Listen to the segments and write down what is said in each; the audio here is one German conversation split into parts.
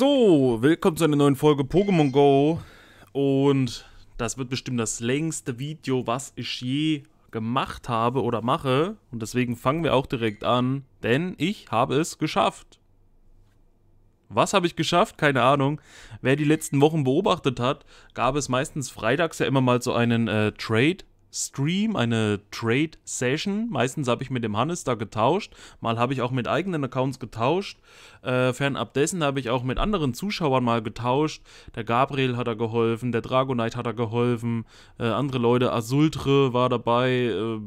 So, willkommen zu einer neuen Folge Pokémon Go. Und das wird bestimmt das längste Video, was ich je gemacht habe oder mache. Und deswegen fangen wir auch direkt an, denn ich habe es geschafft. Was habe ich geschafft? Keine Ahnung. Wer die letzten Wochen beobachtet hat, gab es meistens freitags ja immer mal so einen äh, Trade Stream, eine Trade Session. Meistens habe ich mit dem Hannes da getauscht. Mal habe ich auch mit eigenen Accounts getauscht. Äh, fernab dessen habe ich auch mit anderen Zuschauern mal getauscht. Der Gabriel hat da geholfen, der Dragonite hat da geholfen, äh, andere Leute, Asultre war dabei, äh,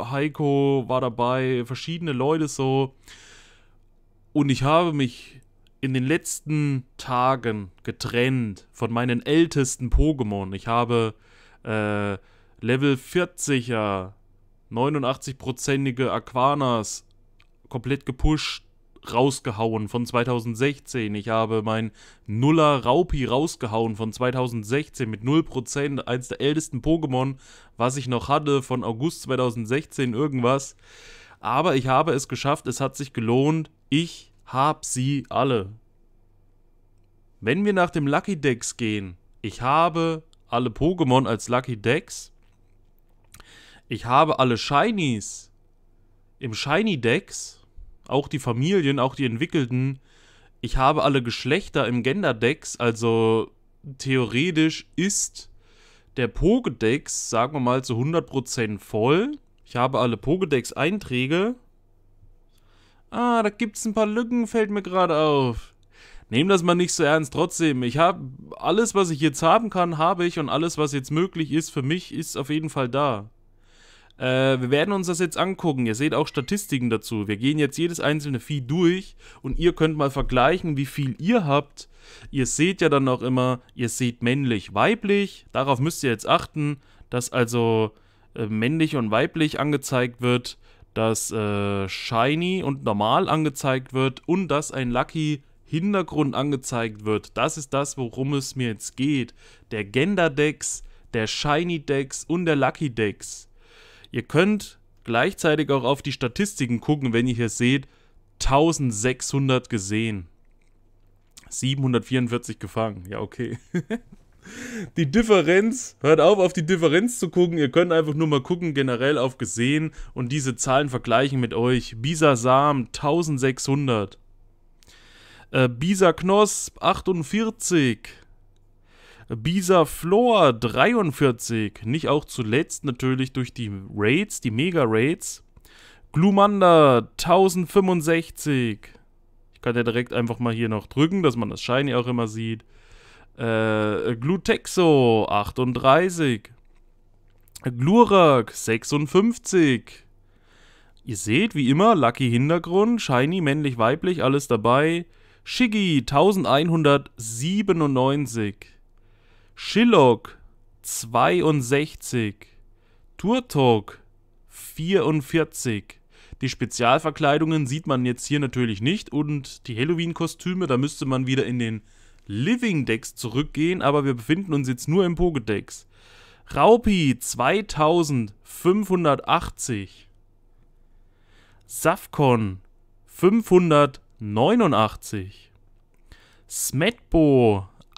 Heiko war dabei, verschiedene Leute so. Und ich habe mich in den letzten Tagen getrennt von meinen ältesten Pokémon. Ich habe äh, Level 40er, 89%ige Aquanas, komplett gepusht, rausgehauen von 2016. Ich habe mein Nuller Raupi rausgehauen von 2016 mit 0%, eins der ältesten Pokémon, was ich noch hatte, von August 2016 irgendwas. Aber ich habe es geschafft, es hat sich gelohnt. Ich hab sie alle. Wenn wir nach dem Lucky Dex gehen, ich habe alle Pokémon als Lucky Dex. Ich habe alle Shinies. Im Shiny Decks, auch die Familien, auch die entwickelten. Ich habe alle Geschlechter im Gender Decks, also theoretisch ist der Pokédex, sagen wir mal, zu 100% voll. Ich habe alle Pokédex-Einträge. Ah, da gibt es ein paar Lücken, fällt mir gerade auf. Nehmt das mal nicht so ernst, trotzdem. Ich habe alles, was ich jetzt haben kann, habe ich und alles, was jetzt möglich ist für mich, ist auf jeden Fall da. Äh, wir werden uns das jetzt angucken. Ihr seht auch Statistiken dazu. Wir gehen jetzt jedes einzelne Vieh durch und ihr könnt mal vergleichen, wie viel ihr habt. Ihr seht ja dann auch immer, ihr seht männlich, weiblich. Darauf müsst ihr jetzt achten, dass also äh, männlich und weiblich angezeigt wird, dass äh, shiny und normal angezeigt wird und dass ein Lucky Hintergrund angezeigt wird. Das ist das, worum es mir jetzt geht. Der Gender Dex, der Shiny Dex und der Lucky Decks. Ihr könnt gleichzeitig auch auf die Statistiken gucken, wenn ihr hier seht, 1600 gesehen. 744 gefangen. Ja, okay. die Differenz, hört auf, auf die Differenz zu gucken. Ihr könnt einfach nur mal gucken, generell auf gesehen und diese Zahlen vergleichen mit euch. Bisa Sam 1600. Äh, Bisa Knosp, 48. Bisa Floor 43, nicht auch zuletzt natürlich durch die Raids, die Mega Raids. Glumanda 1065. Ich kann ja direkt einfach mal hier noch drücken, dass man das Shiny auch immer sieht. Äh, Glutexo 38. Glurak 56. Ihr seht, wie immer, Lucky Hintergrund, Shiny, männlich, weiblich, alles dabei. Shiggy 1197. Schillog 62, Turtok 44. Die Spezialverkleidungen sieht man jetzt hier natürlich nicht und die Halloween-Kostüme, da müsste man wieder in den Living Decks zurückgehen, aber wir befinden uns jetzt nur im Pokédex. Raupi 2580, Safcon 589, Smetbo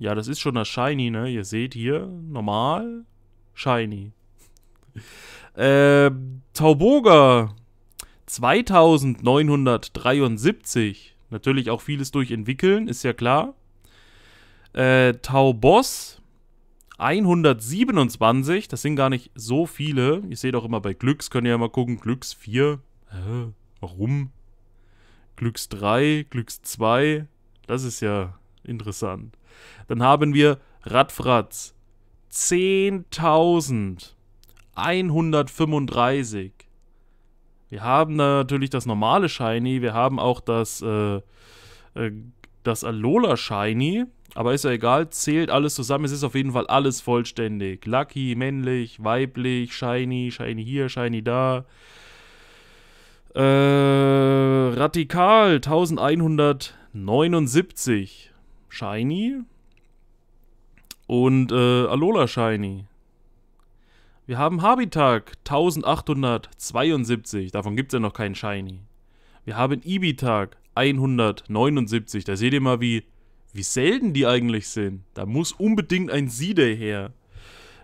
Ja, das ist schon das Shiny, ne? Ihr seht hier, normal, Shiny. äh, Tauboga, 2973. Natürlich auch vieles durchentwickeln, ist ja klar. Äh, Tauboss 127, das sind gar nicht so viele. Ihr seht auch immer bei Glücks, könnt ihr ja mal gucken, Glücks 4. Hä? Warum? Glücks 3, Glücks 2. Das ist ja interessant. Dann haben wir Radfratz 10.135. Wir haben natürlich das normale Shiny, wir haben auch das, äh, äh, das Alola Shiny, aber ist ja egal, zählt alles zusammen, es ist auf jeden Fall alles vollständig. Lucky, männlich, weiblich, Shiny, Shiny hier, Shiny da. Äh, Radikal 1179. Shiny und äh, Alola Shiny. Wir haben Habitag 1872, davon gibt es ja noch keinen Shiny. Wir haben Ibitag 179, da seht ihr mal, wie, wie selten die eigentlich sind. Da muss unbedingt ein Side her.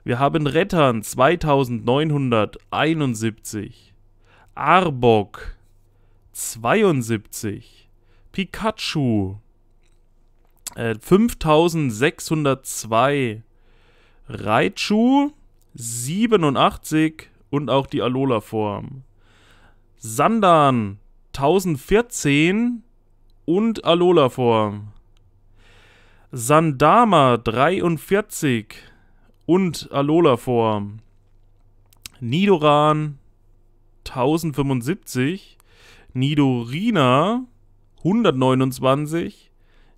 Wir haben Rettern 2971, Arbok 72, Pikachu 5602 äh, Raichu, 87 und auch die Alola-Form. Sandan, 1014 und Alola-Form. Sandama, 43 und Alola-Form. Nidoran, 1075. Nidorina, 129.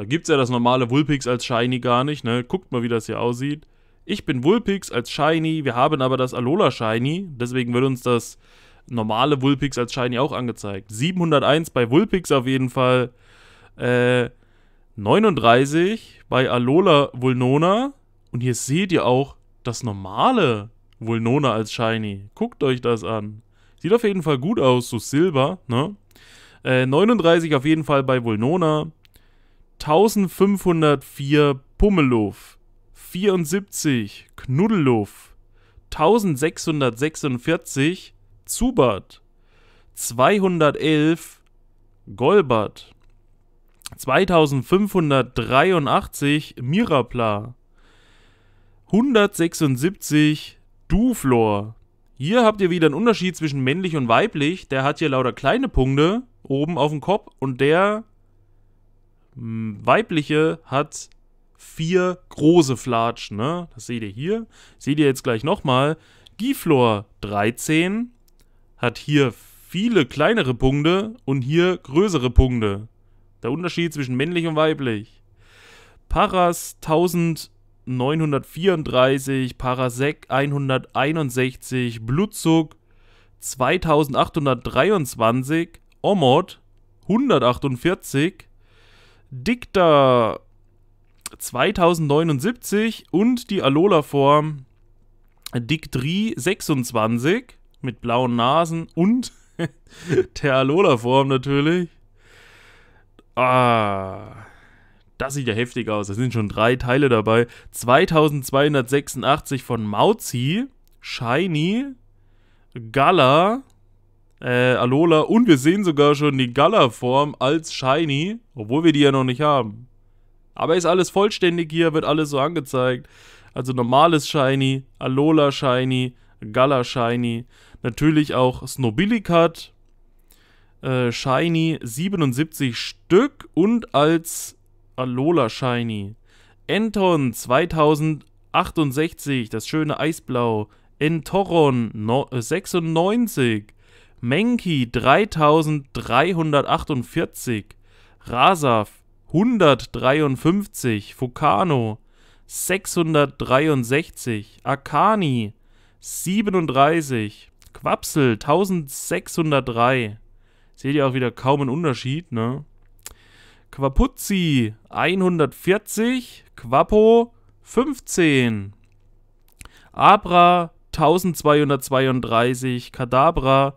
Da gibt es ja das normale Vulpix als Shiny gar nicht, ne? Guckt mal, wie das hier aussieht. Ich bin Vulpix als Shiny, wir haben aber das Alola Shiny, deswegen wird uns das normale Vulpix als Shiny auch angezeigt. 701 bei Vulpix auf jeden Fall, äh, 39 bei Alola Vulnona und hier seht ihr auch das normale Vulnona als Shiny. Guckt euch das an. Sieht auf jeden Fall gut aus, so Silber, ne? Äh, 39 auf jeden Fall bei Vulnona, 1504 Pummelow, 74 Knuddelow, 1646 Zubert, 211 Golbert, 2583 Mirapla, 176 Duflor. Hier habt ihr wieder einen Unterschied zwischen männlich und weiblich. Der hat hier lauter kleine Punkte oben auf dem Kopf und der weibliche hat vier große Flatschen, ne? Das seht ihr hier. Seht ihr jetzt gleich nochmal. Giflor 13 hat hier viele kleinere Punkte und hier größere Punkte. Der Unterschied zwischen männlich und weiblich. Paras 1934, Parasek 161, Blutzug 2823, Omod 148, Dicta 2079 und die Alola-Form Dictri 26 mit blauen Nasen und der Alola-Form natürlich. Ah, das sieht ja heftig aus. Da sind schon drei Teile dabei. 2286 von Mauzi, Shiny, Gala äh, Alola und wir sehen sogar schon die Gala-Form als Shiny, obwohl wir die ja noch nicht haben. Aber ist alles vollständig hier, wird alles so angezeigt. Also normales Shiny, Alola Shiny, Gala Shiny, natürlich auch Snobilicat äh, Shiny 77 Stück und als Alola Shiny. Enton 2068, das schöne Eisblau. Entoron no, 96. Äh, Menki 3348, Rasaf 153, Fukano 663, Akani 37, Quapsel 1603. Seht ihr auch wieder kaum einen Unterschied, ne? Quapuzzi 140, Quapo 15, Abra 1232, Kadabra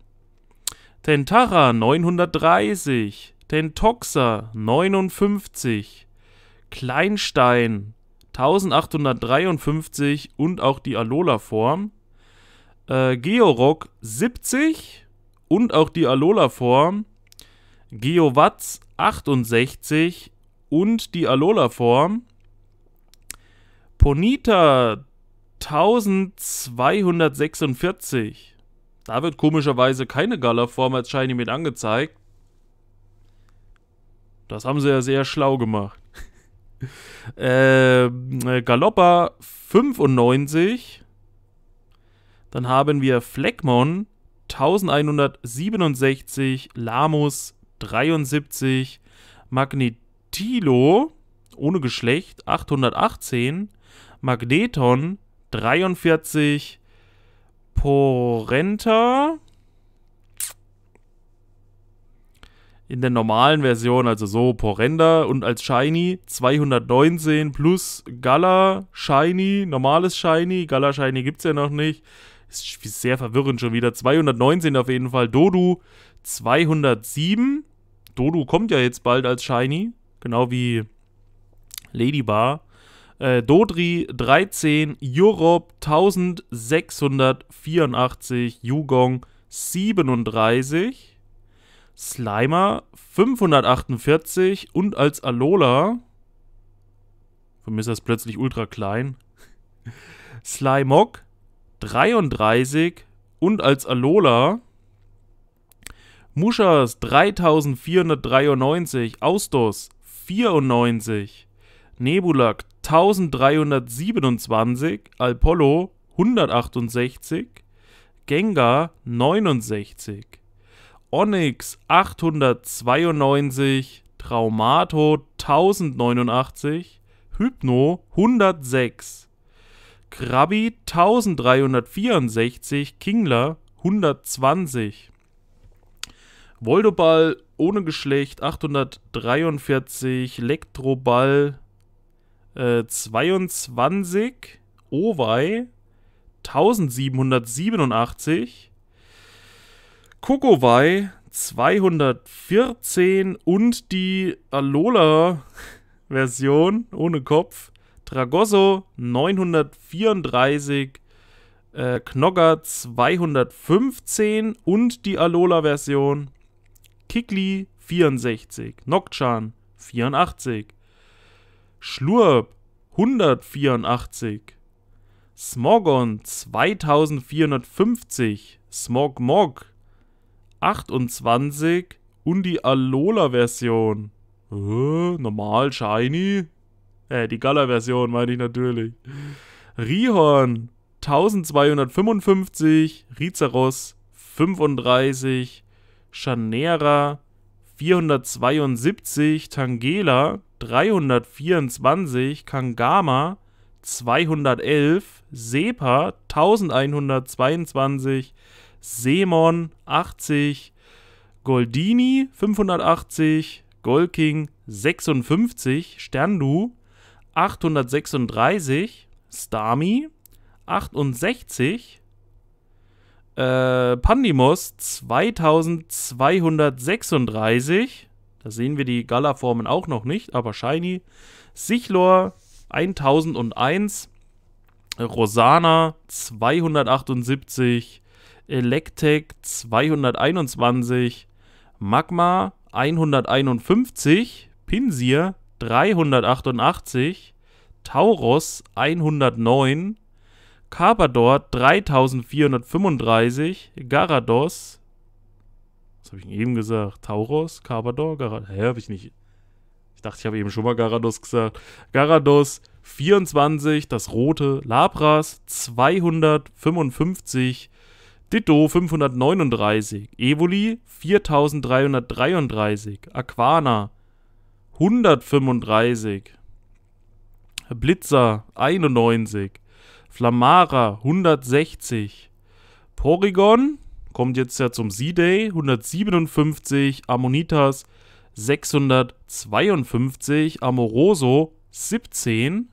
Tentara 930, Tentoxa 59, Kleinstein 1853 und auch die Alola-Form, äh, Georock 70 und auch die Alola-Form, Geowatz 68 und die Alola-Form, Ponita 1246, da wird komischerweise keine Gala-Form als Shiny mit angezeigt. Das haben sie ja sehr schlau gemacht. Ähm, äh, Galoppa 95. Dann haben wir Fleckmon 1167, Lamus 73, Magnetilo ohne Geschlecht 818, Magneton 43, Porenta. in der normalen Version, also so Porrender und als Shiny 219 plus Gala Shiny, normales Shiny, Gala Shiny gibt es ja noch nicht. Ist sehr verwirrend schon wieder. 219 auf jeden Fall. Dodu 207. Dodu kommt ja jetzt bald als Shiny. Genau wie Ladybar. Äh, Dodri 13, Europe 1684, Jugong 37, Slimer 548 und als Alola, für mich ist das plötzlich ultra klein, Slimog 33 und als Alola Mushas 3493, Austos 94, Nebulak 1327, Apollo 168, Gengar 69, Onyx 892, Traumato 1089, Hypno 106, Krabi 1364, Kingler 120, Voldoball ohne Geschlecht 843, Elektroball 22, Owei 1787, Kokowai 214 und die Alola-Version ohne Kopf, Tragosso 934, äh, Knogger 215 und die Alola-Version, Kikli 64, Nokchan 84. Schlurp 184, Smogon 2450, Smogmog 28 und die Alola-Version. normal, shiny. Äh, die Gala-Version meine ich natürlich. Rihorn 1255, Rizaros 35, Chanera 472, Tangela 324, Kangama 211, Sepa 1122, Semon 80, Goldini 580, Golking 56, Sterndu 836, Stami 68, äh, Pandimos 2236, da sehen wir die Gala-Formen auch noch nicht, aber Shiny. Sichlor 1001. Rosana 278. Electek 221. Magma 151. Pinsir 388. Tauros 109. Carpador 3435, Garados habe ich eben gesagt? Tauros, Carbador, Garados. Hä, habe ich nicht. Ich dachte, ich habe eben schon mal Garados gesagt. Garados 24, das rote. Labras 255. Ditto 539. Evoli 4333. Aquana 135. Blitzer 91. Flamara 160. Porygon kommt jetzt ja zum Z-Day 157, Ammonitas 652, Amoroso 17,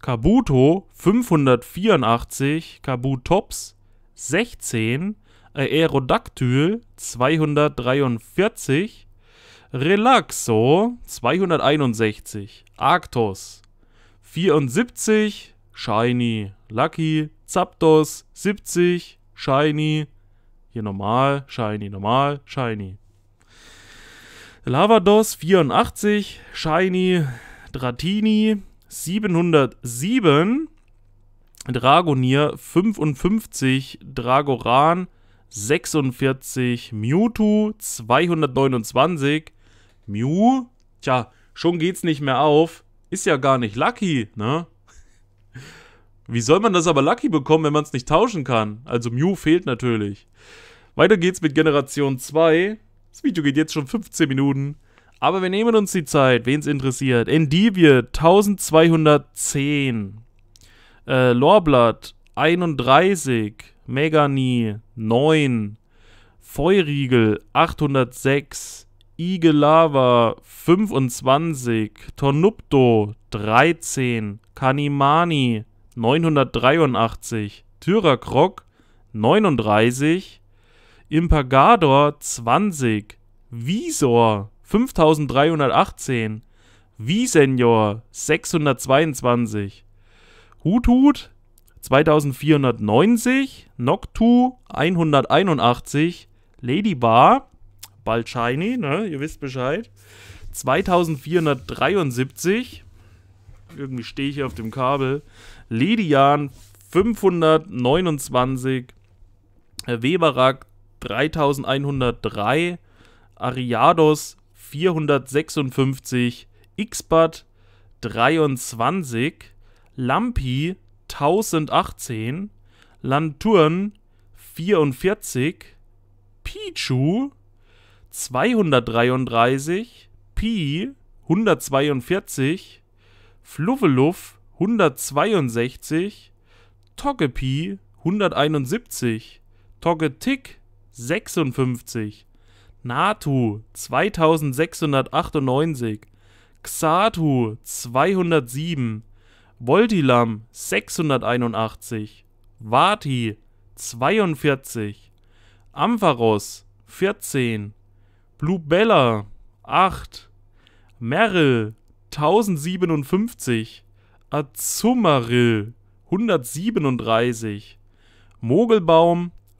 Kabuto 584, Kabutops 16, Aerodactyl 243, Relaxo 261, Arctos 74, Shiny, Lucky, Zapdos 70, Shiny, hier normal, shiny, normal, shiny. Lavados 84, shiny, Dratini 707, Dragonier 55, Dragoran 46, Mewtwo 229, Mew, tja, schon geht's nicht mehr auf. Ist ja gar nicht lucky, ne? Wie soll man das aber lucky bekommen, wenn man es nicht tauschen kann? Also Mew fehlt natürlich. Weiter geht's mit Generation 2. Das Video geht jetzt schon 15 Minuten. Aber wir nehmen uns die Zeit, wen es interessiert. Endivie 1210. Äh, Lorblatt 31. Megani 9. Feurigel 806. Igelava 25, Tornupto 13, Kanimani 983, Tyrakrok 39, Impagador 20, Visor 5318, Visenior 622, Huthut 2490, Noctu 181, Ladybar, bald Shiny, ne, ihr wisst Bescheid, 2473, irgendwie stehe ich hier auf dem Kabel, Ledian 529, Weberack 3103, Ariados 456, Xbat 23, Lampi 1018, Lanturn 44, Pichu 233, Pi 142, Fluffeluff 162, Togepi 171, Togetick 56, Natu 2698, Xatu 207, Voltilam 681, Vati 42, Ampharos 14, Blubella 8, Merrill 1057, Azumarill 137, Mogelbaum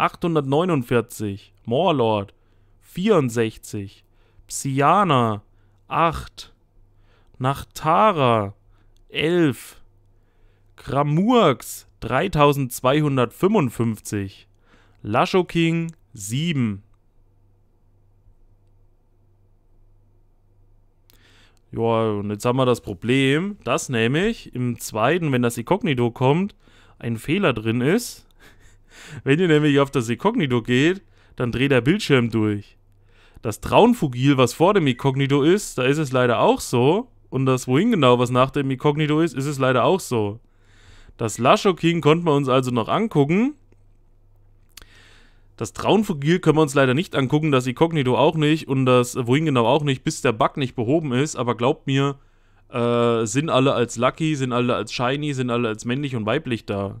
849, Morlord 64, Psyana 8, Nachtara 11, Gramurx 3255, Lashoking 7. Ja, und jetzt haben wir das Problem, dass nämlich im zweiten, wenn das Inkognito kommt, ein Fehler drin ist. Wenn ihr nämlich auf das Inkognito geht, dann dreht der Bildschirm durch. Das Traunfugil, was vor dem Inkognito ist, da ist es leider auch so. Und das Wohin genau, was nach dem Inkognito ist, ist es leider auch so. Das Lasho King konnten wir uns also noch angucken. Das Traunfugil können wir uns leider nicht angucken, das Inkognito auch nicht und das Wohin genau auch nicht, bis der Bug nicht behoben ist. Aber glaubt mir, äh, sind alle als Lucky, sind alle als Shiny, sind alle als männlich und weiblich da.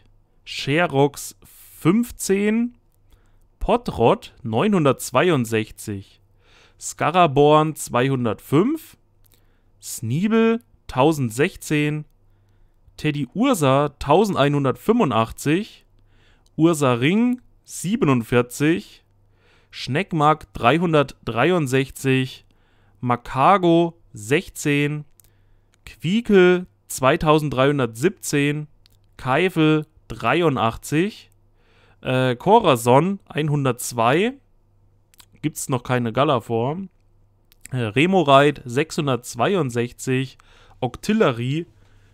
Sherrox 15, Potrod 962, Scaraborn 205, Sneebel 1016, Teddy Ursa 1185, Ursa Ring 47, Schneckmark 363, Makago 16, Quiekel 2317, Keifel 83. Äh, Corazon 102. Gibt es noch keine Gala-Form. Äh, Remorite 662. Octillery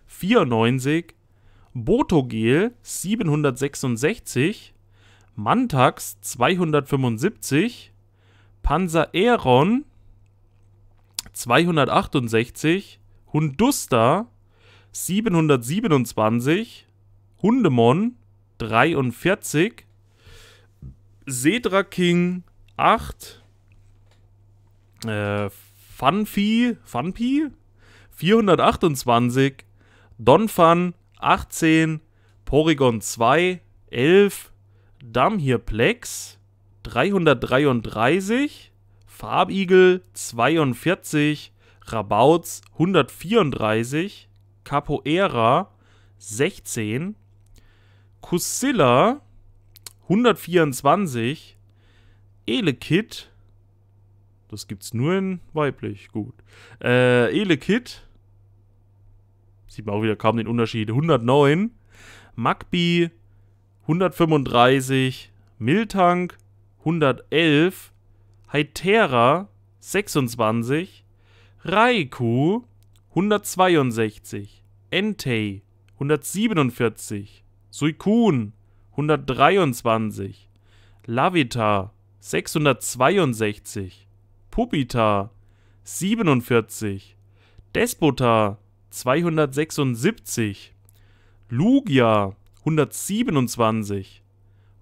94. Botogel 766. Mantax 275. Panzer Aeron 268. Hundusta 727. Hundemon 43, Sedra King 8, äh, Funfi, Funpi 428, Donphan 18, Porygon 2 11, Damhirplex 333, Farbigel 42, Rabauts 134, Capoeira 16, Kusilla 124, Elekit das gibt's nur in weiblich, gut. Äh, Elekit sieht man auch wieder kaum den Unterschied, 109, Magby 135, Miltank 111, Hytera 26, Raikou 162, Entei 147, Suikun 123, Lavita 662, Pupita 47, Despota 276, Lugia 127,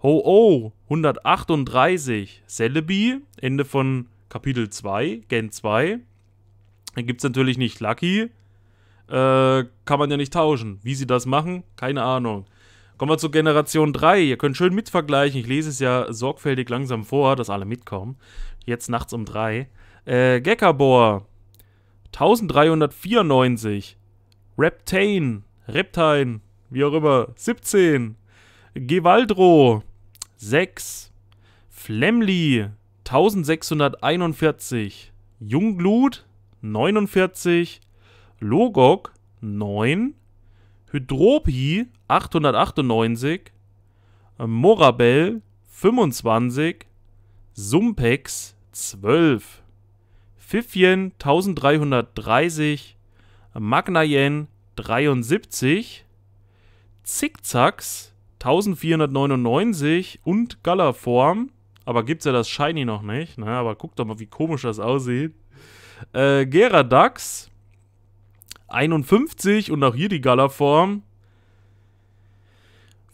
Ho-Oh 138, Celebi, Ende von Kapitel 2, Gen 2. Dann gibt es natürlich nicht Lucky. Äh, kann man ja nicht tauschen. Wie sie das machen, keine Ahnung. Kommen wir zur Generation 3. Ihr könnt schön mitvergleichen. Ich lese es ja sorgfältig langsam vor, dass alle mitkommen. Jetzt nachts um 3. Äh, Gekabor. 1394. Reptane. Reptine. Wie auch immer. 17. Gewaldro. 6. Flemli. 1641. Jungglut. 49. Logok. 9. Hydropi. 898, Morabell 25, Sumpex 12, Pfiffien 1330, Magnayen 73, Zickzacks 1499 und Gallerform. Aber gibt's ja das Shiny noch nicht, ne? Aber guck doch mal, wie komisch das aussieht. Äh, Geradax 51 und auch hier die Gallerform.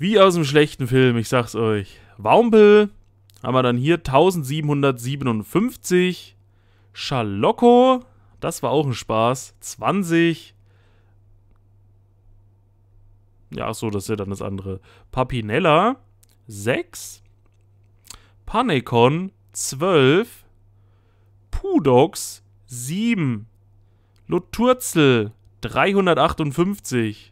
Wie aus einem schlechten Film, ich sag's euch. Wampel haben wir dann hier 1757. Schalocco, das war auch ein Spaß. 20. Ja, achso, das ist ja dann das andere. Papinella 6. Panekon 12. Pudox 7. Loturzel, 358.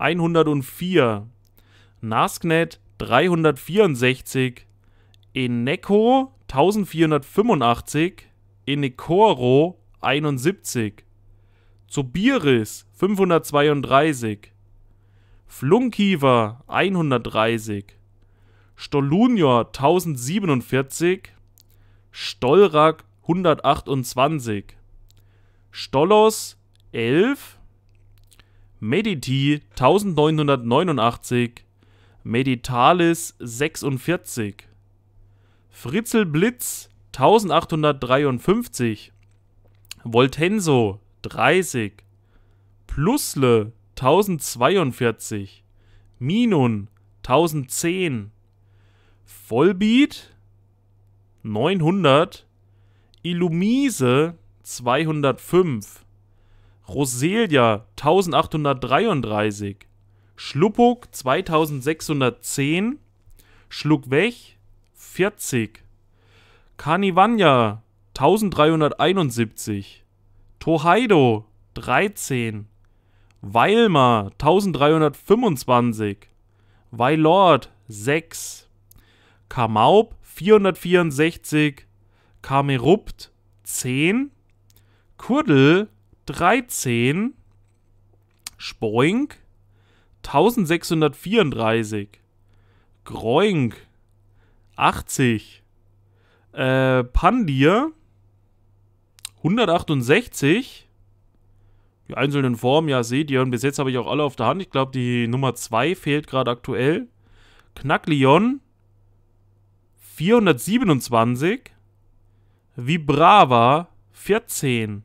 104, Nasknet 364, Eneko 1485, Enecoro 71, Zubiris 532, Flunkiver 130, Stolunior 1047, Stolrak 128, Stollos 11, Mediti 1989, Meditalis 46, Fritzel Blitz 1853, Voltenso 30, Plusle 1042, Minun 1010, Vollbeat 900, Illumise 205, Roselia 1833, Schluppuck 2610, Schluckwech 40, Kanivanya 1371, Tohaido 13, Weilma 1325, Weilord 6, Kamaub 464, Kamerupt 10, Kurdel 13 Spoink 1634 Groink 80 äh, Pandir 168 die einzelnen Formen, ja, seht ihr. Und bis jetzt habe ich auch alle auf der Hand. Ich glaube, die Nummer 2 fehlt gerade aktuell. Knacklion 427. Vibrava 14.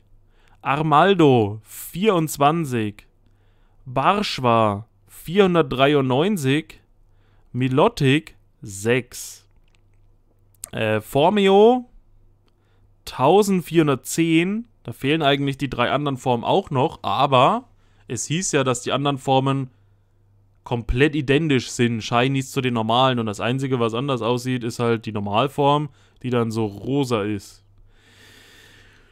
Armaldo 24, Barschwa 493, Milotic 6, äh, Formio 1410, da fehlen eigentlich die drei anderen Formen auch noch, aber es hieß ja, dass die anderen Formen komplett identisch sind, Shinies zu den normalen und das einzige, was anders aussieht, ist halt die Normalform, die dann so rosa ist.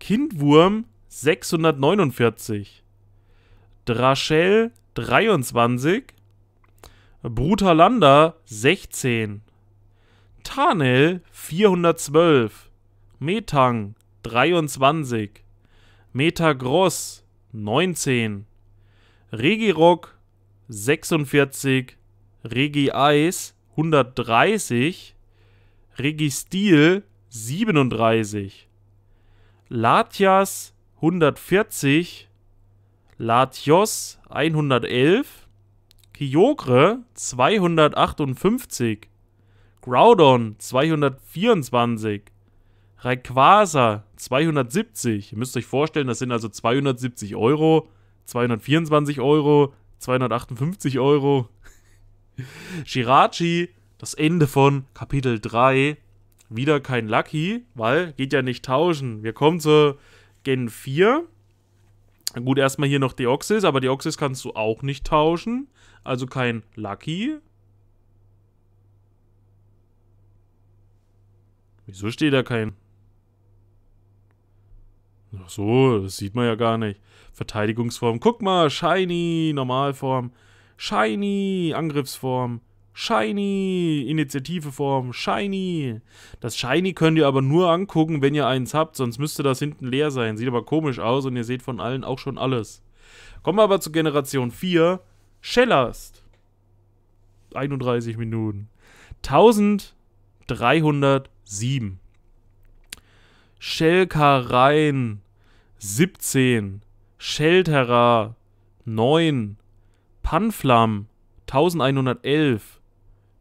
Kindwurm 649, Draschel 23, Brutalander 16, Tanel 412, Metang 23, Metagross 19, Regirock 46, Regieis 130, Registil 37. Latias 140, Latios 111, Kyogre 258, Groudon 224, Rayquaza 270. Ihr müsst euch vorstellen, das sind also 270 Euro, 224 Euro, 258 Euro. Shirachi, das Ende von Kapitel 3. Wieder kein Lucky, weil geht ja nicht tauschen. Wir kommen zur Gen 4. Gut, erstmal hier noch Deoxys, aber Deoxys kannst du auch nicht tauschen. Also kein Lucky. Wieso steht da kein... Ach so, das sieht man ja gar nicht. Verteidigungsform. Guck mal, Shiny, Normalform. Shiny, Angriffsform. Shiny, Initiative Form, Shiny. Das Shiny könnt ihr aber nur angucken, wenn ihr eins habt, sonst müsste das hinten leer sein. Sieht aber komisch aus und ihr seht von allen auch schon alles. Kommen wir aber zu Generation 4, Shellast. 31 Minuten. 1307. Shellkarein 17. Sheltera 9. Panflam 1111.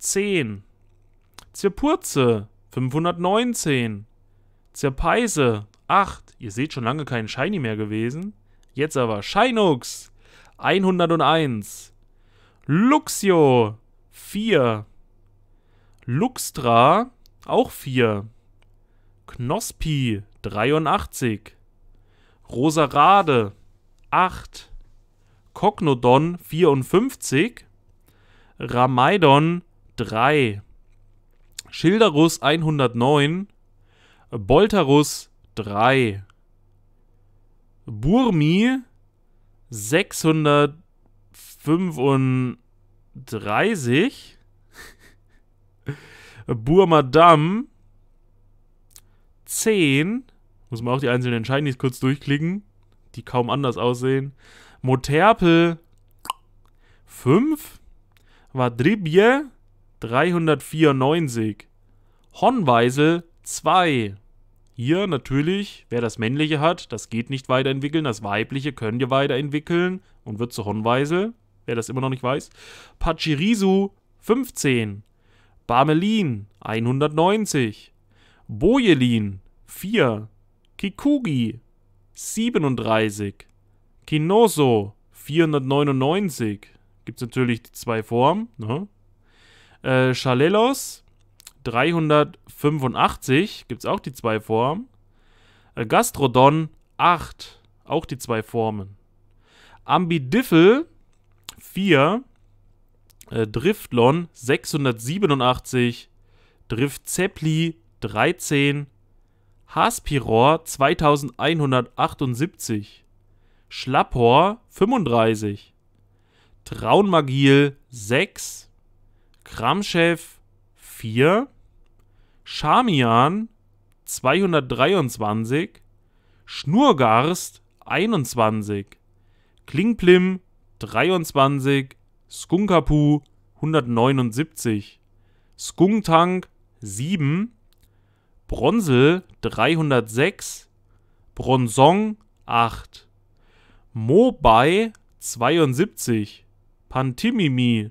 10. Zirpurze 519. Zirpeise 8. Ihr seht schon lange keinen Shiny mehr gewesen. Jetzt aber Shinux 101. Luxio 4. Luxtra auch 4. Knospi 83. Rosarade 8. Cognodon 54. Ramaidon 3, Schilderus 109, Bolterus 3, Burmi 635, Burmadam 10, muss man auch die einzelnen Shinies kurz durchklicken, die kaum anders aussehen. Moterpel 5, Vadribje 394. Hornweisel 2. Hier natürlich, wer das männliche hat, das geht nicht weiterentwickeln. Das weibliche könnt ihr weiterentwickeln und wird zu Hornweisel, wer das immer noch nicht weiß. Pachirisu 15. Barmelin 190. Bojelin 4. Kikugi 37. Kinoso 499. Gibt es natürlich die zwei Formen. Ne? Chalelos 385, gibt es auch die zwei Formen. Äh, Gastrodon 8, auch die zwei Formen. Ambidiffel 4, äh, Driftlon 687, Driftzeppli 13, Haspiror 2178, Schlapphor 35, Traunmagil 6, Kramchef 4, Schamian 223, Schnurgarst 21, Klingplim 23, Skunkapu 179, Skunktank 7, Bronsel 306, Bronzong 8, Mobai 72, Pantimimi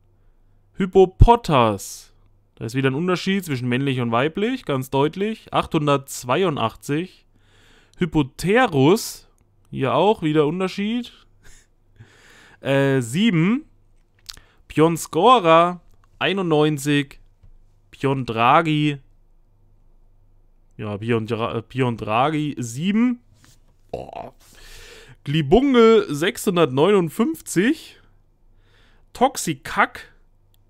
Hypopotas. Da ist wieder ein Unterschied zwischen männlich und weiblich, ganz deutlich. 882. Hypotherus. Hier auch wieder Unterschied. äh, 7. Pionskora 91. Piondragi. Ja, Piondra Piondragi äh, 7. Boah. Glibunge 659. Toxikak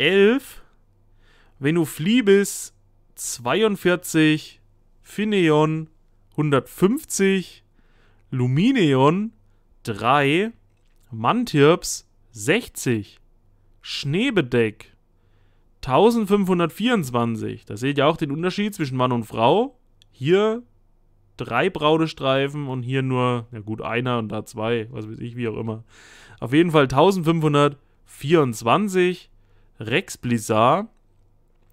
11. wenn du Fliebis 42. Phineon 150. Lumineon 3. Mantirps 60. Schneebedeck 1524. Da seht ihr auch den Unterschied zwischen Mann und Frau. Hier drei Braudestreifen und hier nur, na ja gut, einer und da zwei, was weiß ich, wie auch immer. Auf jeden Fall 1524. Rex Blizzard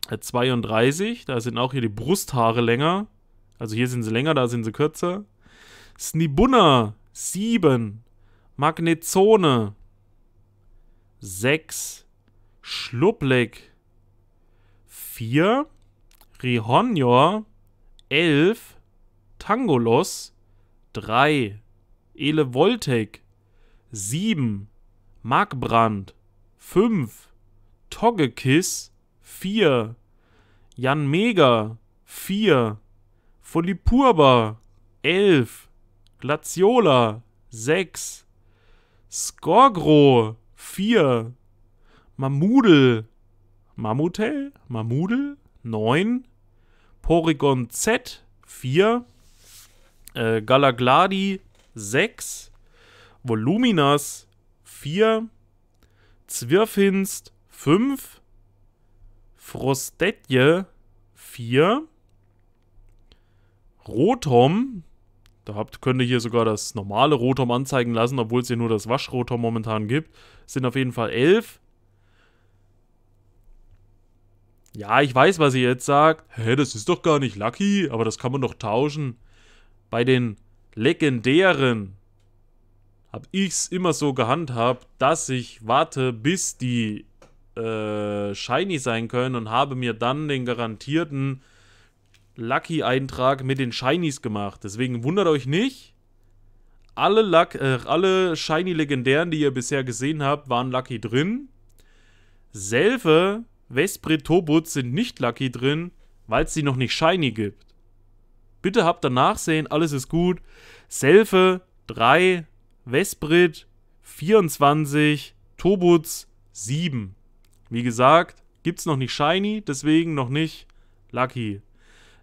32. Äh, da sind auch hier die Brusthaare länger. Also hier sind sie länger, da sind sie kürzer. Snibunna 7. Magnezone 6. Schlubleck 4. Rihonjor 11. Tangolos 3. Elevoltec 7. Magbrand 5. Togekiss 4, Jan Mega 4, Folipurba 11, Glaciola 6, Skorgro 4, Mamudel Mammutel Mammudel 9, Porygon Z 4, äh, Galagladi 6, Voluminas 4, Zwirfinst 5, Frostetje 4, Rotom, da habt, könnt ihr hier sogar das normale Rotom anzeigen lassen, obwohl es hier nur das Waschrotom momentan gibt, sind auf jeden Fall 11. Ja, ich weiß, was ihr jetzt sagt. Hä, das ist doch gar nicht Lucky, aber das kann man doch tauschen. Bei den legendären habe ich es immer so gehandhabt, dass ich warte, bis die äh, shiny sein können und habe mir dann den garantierten Lucky-Eintrag mit den Shinies gemacht. Deswegen wundert euch nicht. Alle, Luck, äh, alle Shiny Legendären, die ihr bisher gesehen habt, waren Lucky drin. Selve, Vesprit, Tobut sind nicht Lucky drin, weil es sie noch nicht Shiny gibt. Bitte habt danach sehen, alles ist gut. Selfe 3, Vesprit 24, Tobutz 7. Wie gesagt, gibt es noch nicht Shiny, deswegen noch nicht Lucky.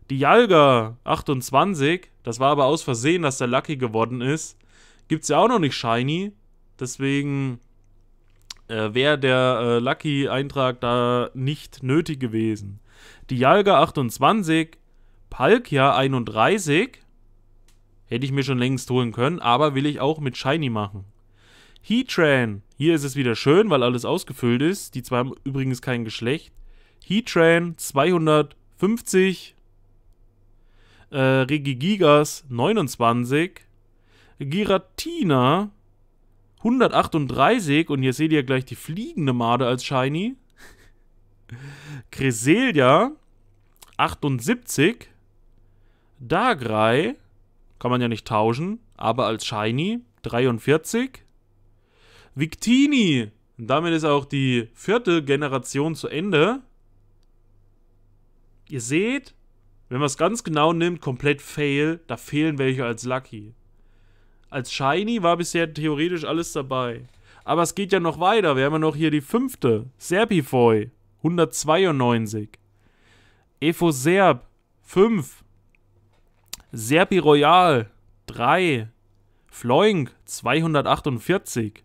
Die Jalga 28, das war aber aus Versehen, dass der Lucky geworden ist, gibt es ja auch noch nicht Shiny, deswegen äh, wäre der äh, Lucky-Eintrag da nicht nötig gewesen. Die Jalga 28, Palkia 31, hätte ich mir schon längst holen können, aber will ich auch mit Shiny machen. Heatran. Hier ist es wieder schön, weil alles ausgefüllt ist. Die zwei haben übrigens kein Geschlecht. Heatran 250. Äh, Regigigas 29. Giratina 138. Und hier seht ihr gleich die fliegende Made als Shiny. Cresselia 78. Dagrei. Kann man ja nicht tauschen. Aber als Shiny 43. Victini. Und damit ist auch die vierte Generation zu Ende. Ihr seht, wenn man es ganz genau nimmt, komplett fail. Da fehlen welche als Lucky. Als Shiny war bisher theoretisch alles dabei. Aber es geht ja noch weiter. Wir haben ja noch hier die fünfte. Serpifoy. 192. Efo Serp, 5. Serpi Royal. 3. Floink. 248.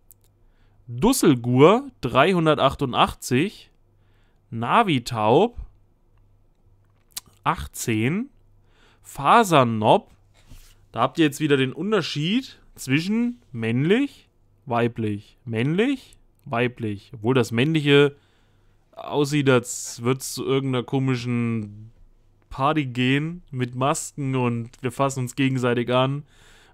Dusselgur 388, Navitaub 18, Fasernob. Da habt ihr jetzt wieder den Unterschied zwischen männlich, weiblich, männlich, weiblich. Obwohl das männliche aussieht, als würde es zu irgendeiner komischen Party gehen mit Masken und wir fassen uns gegenseitig an.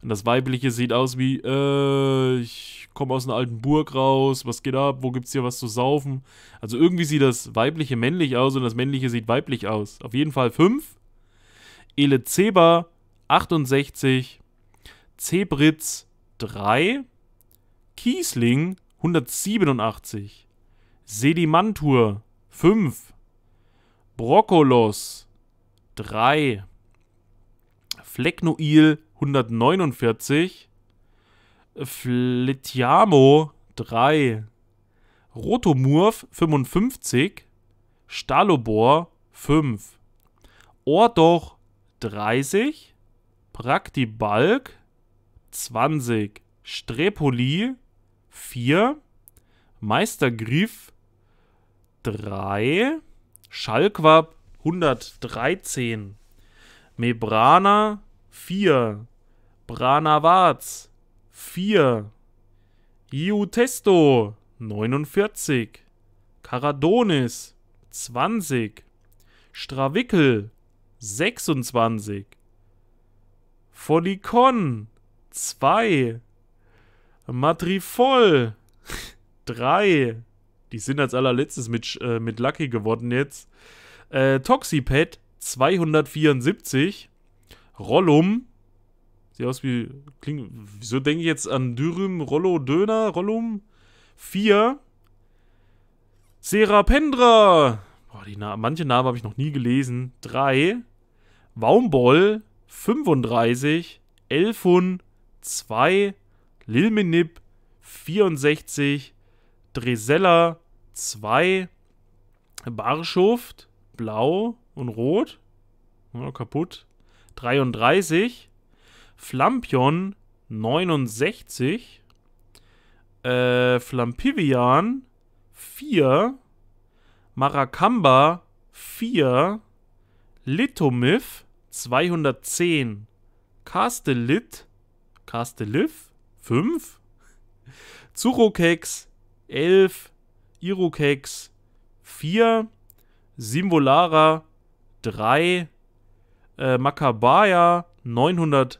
Und das weibliche sieht aus wie, äh, ich komme aus einer alten Burg raus, was geht ab, wo gibt es hier was zu saufen? Also irgendwie sieht das Weibliche männlich aus und das Männliche sieht weiblich aus. Auf jeden Fall 5. Elezeba 68. Zebritz 3. Kiesling 187. Sedimantur 5. Brokkolos 3. Flecknoil 149. Flitiamo 3, Rotomurf 55, Stalobor 5, Ordoch 30, Praktibalk 20, Strepoli 4, Meistergriff 3, Schalkwab 113, Mebrana 4, Branavaz 4. Iu 49. Caradonis 20. Strawickel 26. Folikon 2. Matrifol 3. Die sind als allerletztes mit, äh, mit Lucky geworden jetzt. Äh, Toxipet 274. Rollum Sieht aus wie. Klingt, wieso denke ich jetzt an Dürüm, Rollo, Döner, Rollum? 4. Serapendra. Boah, die Na manche Namen habe ich noch nie gelesen. 3. Waumboll. 35. Elfun. 2. Lilminip. 64. Dresella. 2. Barschuft. Blau und Rot. Ja, kaputt. 33. Flampion 69, äh, Flampivian 4, Maracamba 4, Litomif 210, Castellit, Castellif 5, Zurokex 11, Irokex 4, Simbolara 3, äh, Makabaya 900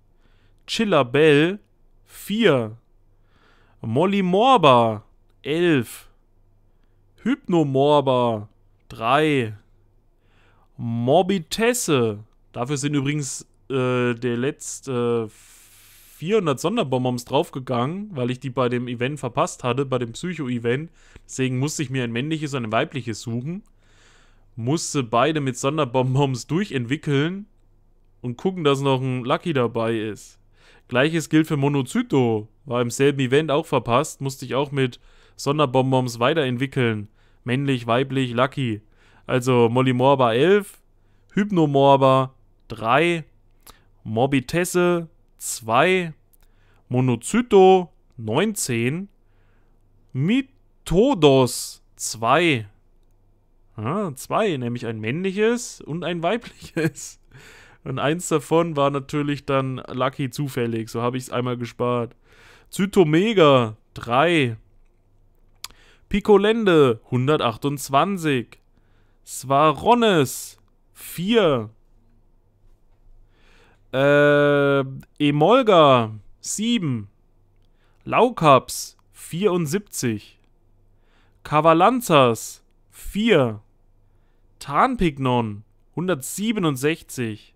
Chilla Bell 4. Molly Morba 11. Hypnomorba 3. Morbitesse. Dafür sind übrigens äh, der letzte äh, 400 Sonderbonbons draufgegangen, weil ich die bei dem Event verpasst hatte, bei dem Psycho-Event. Deswegen musste ich mir ein männliches und ein weibliches suchen. Musste beide mit Sonderbonbons durchentwickeln und gucken, dass noch ein Lucky dabei ist. Gleiches gilt für Monozyto. War im selben Event auch verpasst, musste ich auch mit Sonderbonbons weiterentwickeln. Männlich, weiblich, Lucky. Also Mollymorba 11, Hypnomorba 3, Morbitesse 2, Monozyto 19, Mythodos 2. Ah, zwei, nämlich ein männliches und ein weibliches. Und eins davon war natürlich dann Lucky zufällig. So habe ich es einmal gespart. Zytomega 3. Picolende 128. Svarones 4. Äh, Emolga 7. Laukaps 74. Kavalanzas 4. Tarnpignon 167.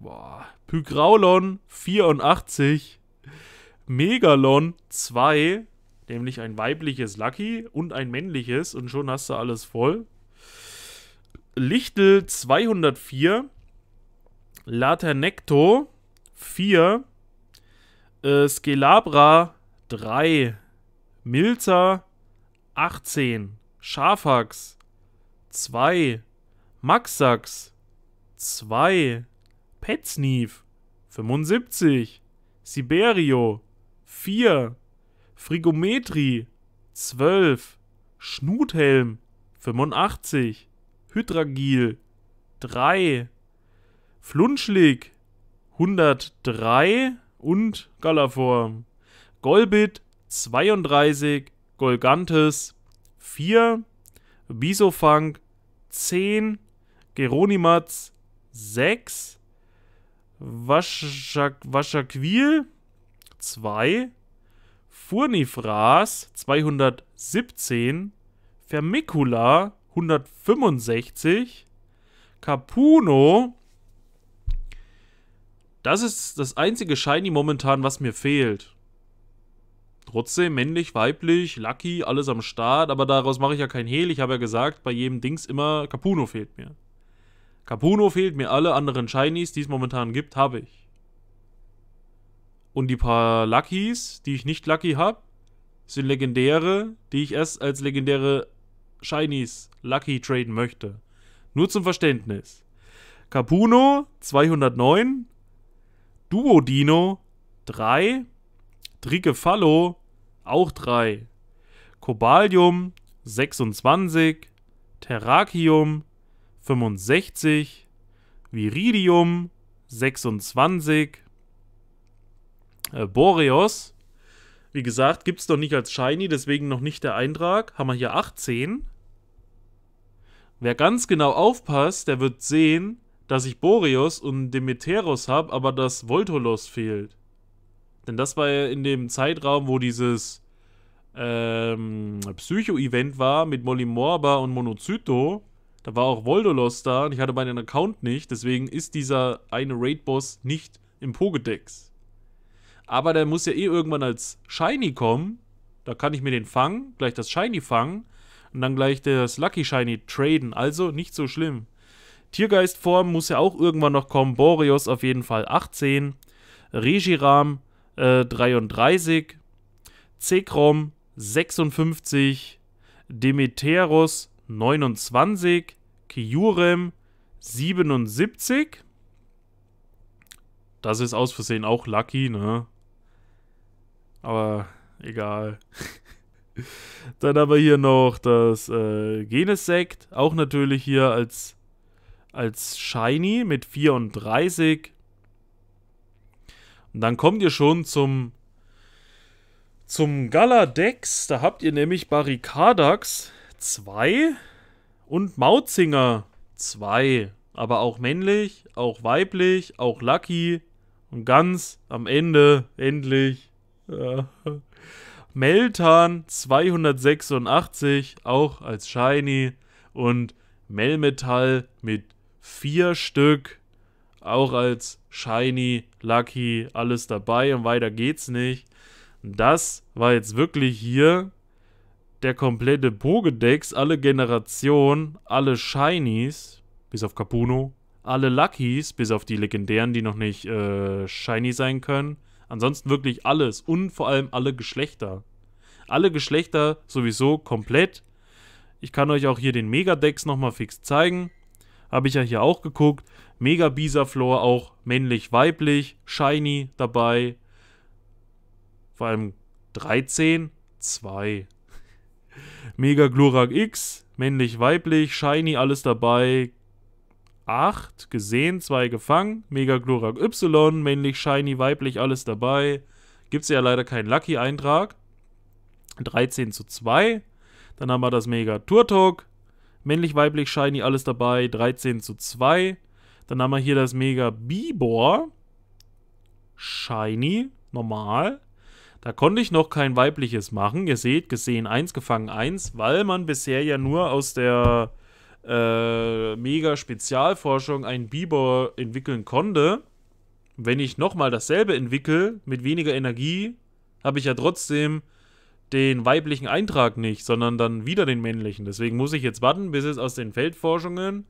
Boah. Pygraulon 84. Megalon 2. Nämlich ein weibliches Lucky und ein männliches. Und schon hast du alles voll. Lichtel 204. Laternecto 4. Äh, Skelabra 3. Milzer 18. Schafax 2. Maxax 2. Petsneef 75, Siberio 4, Frigometri 12, Schnuthelm 85, Hydragil 3, Flunschlig 103 und Galaform, Golbit 32, Golgantes 4, Bisofang 10, Geronimatz 6, Waschakwil 2, Furnifras 217, Vermicula 165, Capuno. Das ist das einzige Shiny momentan, was mir fehlt. Trotzdem männlich, weiblich, Lucky, alles am Start, aber daraus mache ich ja kein Hehl. Ich habe ja gesagt, bei jedem Dings immer Capuno fehlt mir. Capuno fehlt mir, alle anderen Shinies, die es momentan gibt, habe ich. Und die paar Luckies, die ich nicht Lucky habe, sind legendäre, die ich erst als legendäre Shinies Lucky traden möchte. Nur zum Verständnis. Capuno 209, Duodino 3, Trigefallo auch 3, Cobalium 26, Terrakium 65, Viridium 26, äh, Boreos. Wie gesagt, gibt es noch nicht als Shiny, deswegen noch nicht der Eintrag. Haben wir hier 18. Wer ganz genau aufpasst, der wird sehen, dass ich Boreos und Demeteros habe, aber dass Voltolos fehlt. Denn das war ja in dem Zeitraum, wo dieses ähm, Psycho-Event war mit Molly Morba und Monozyto. Da war auch Voldolos da und ich hatte meinen Account nicht. Deswegen ist dieser eine Raid-Boss nicht im Pokédex. Aber der muss ja eh irgendwann als Shiny kommen. Da kann ich mir den fangen, gleich das Shiny fangen und dann gleich das Lucky Shiny traden. Also nicht so schlimm. Tiergeistform muss ja auch irgendwann noch kommen. Boreos auf jeden Fall 18. Regiram äh, 33. Zekrom 56. Demeteros 29, Kyurem 77. Das ist aus Versehen auch Lucky, ne? Aber egal. Dann haben wir hier noch das äh, Genesect, auch natürlich hier als, als Shiny mit 34. Und dann kommt ihr schon zum, zum Galadex. Da habt ihr nämlich Barrikadax 2 und Mauzinger 2. Aber auch männlich, auch weiblich, auch Lucky und ganz am Ende, endlich. Äh, Meltan 286, auch als Shiny. Und Melmetal mit 4 Stück, auch als Shiny, Lucky, alles dabei und weiter geht's nicht. Das war jetzt wirklich hier der komplette Pokédex, alle Generationen, alle Shinies, bis auf Capuno, alle Luckies, bis auf die legendären, die noch nicht äh, shiny sein können. Ansonsten wirklich alles und vor allem alle Geschlechter. Alle Geschlechter sowieso komplett. Ich kann euch auch hier den Megadex nochmal fix zeigen. Habe ich ja hier auch geguckt. Mega Bisaflor auch männlich-weiblich, shiny dabei. Vor allem 13, 2. Mega Glurak X, männlich, weiblich, Shiny, alles dabei. 8, gesehen, 2 gefangen. Mega Glurak Y, männlich, Shiny, weiblich, alles dabei. Gibt es ja leider keinen Lucky-Eintrag. 13 zu 2. Dann haben wir das Mega Turtok. Männlich, weiblich, shiny, alles dabei. 13 zu 2. Dann haben wir hier das Mega Bibor. Shiny, normal. Da konnte ich noch kein weibliches machen. Ihr seht, gesehen 1, gefangen 1, weil man bisher ja nur aus der äh, Mega-Spezialforschung einen Biber entwickeln konnte. Wenn ich nochmal dasselbe entwickle, mit weniger Energie, habe ich ja trotzdem den weiblichen Eintrag nicht, sondern dann wieder den männlichen. Deswegen muss ich jetzt warten, bis es aus den Feldforschungen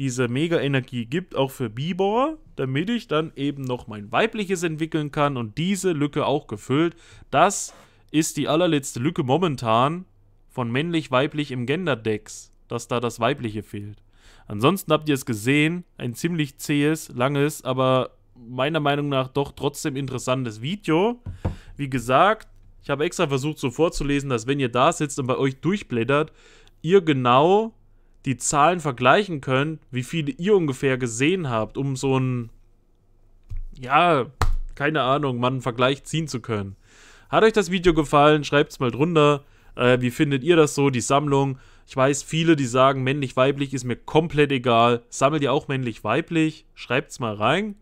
diese Mega-Energie gibt, auch für Bibor, damit ich dann eben noch mein weibliches entwickeln kann und diese Lücke auch gefüllt. Das ist die allerletzte Lücke momentan von männlich-weiblich im Gender-Decks, dass da das Weibliche fehlt. Ansonsten habt ihr es gesehen, ein ziemlich zähes, langes, aber meiner Meinung nach doch trotzdem interessantes Video. Wie gesagt, ich habe extra versucht so vorzulesen, dass wenn ihr da sitzt und bei euch durchblättert, ihr genau die Zahlen vergleichen könnt, wie viele ihr ungefähr gesehen habt, um so ein, ja, keine Ahnung, mal einen Vergleich ziehen zu können. Hat euch das Video gefallen? Schreibt es mal drunter. Äh, wie findet ihr das so, die Sammlung? Ich weiß, viele, die sagen, männlich-weiblich ist mir komplett egal. Sammelt ihr auch männlich-weiblich? Schreibt es mal rein.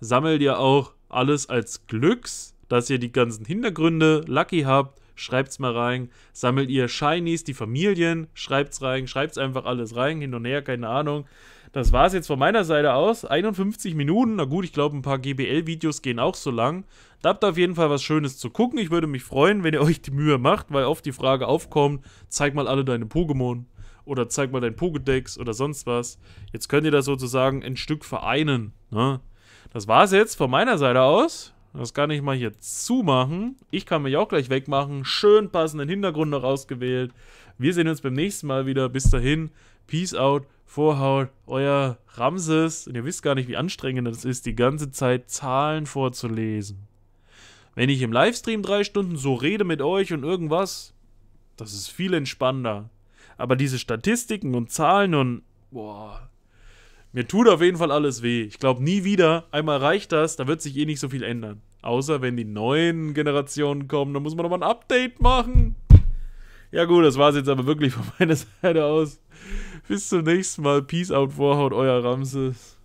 Sammelt ihr auch alles als Glücks, dass ihr die ganzen Hintergründe lucky habt? schreibt's mal rein. Sammelt ihr Shinies, die Familien, schreibt's rein, schreibt's einfach alles rein, hin und her, keine Ahnung. Das war's jetzt von meiner Seite aus. 51 Minuten. Na gut, ich glaube, ein paar GBL-Videos gehen auch so lang. Da habt ihr auf jeden Fall was Schönes zu gucken. Ich würde mich freuen, wenn ihr euch die Mühe macht, weil oft die Frage aufkommt: zeig mal alle deine Pokémon oder zeig mal dein Pokédex oder sonst was. Jetzt könnt ihr das sozusagen ein Stück vereinen. Ne? Das war's jetzt von meiner Seite aus. Das kann ich mal hier zumachen. Ich kann mich auch gleich wegmachen. Schön passenden Hintergrund noch ausgewählt. Wir sehen uns beim nächsten Mal wieder. Bis dahin. Peace out. Vorhaut. Euer Ramses. Und ihr wisst gar nicht, wie anstrengend das ist, die ganze Zeit Zahlen vorzulesen. Wenn ich im Livestream drei Stunden so rede mit euch und irgendwas, das ist viel entspannender. Aber diese Statistiken und Zahlen und... Boah, mir tut auf jeden Fall alles weh. Ich glaube, nie wieder, einmal reicht das, da wird sich eh nicht so viel ändern. Außer wenn die neuen Generationen kommen, dann muss man nochmal ein Update machen. Ja gut, das war es jetzt aber wirklich von meiner Seite aus. Bis zum nächsten Mal. Peace out, Vorhaut, euer Ramses.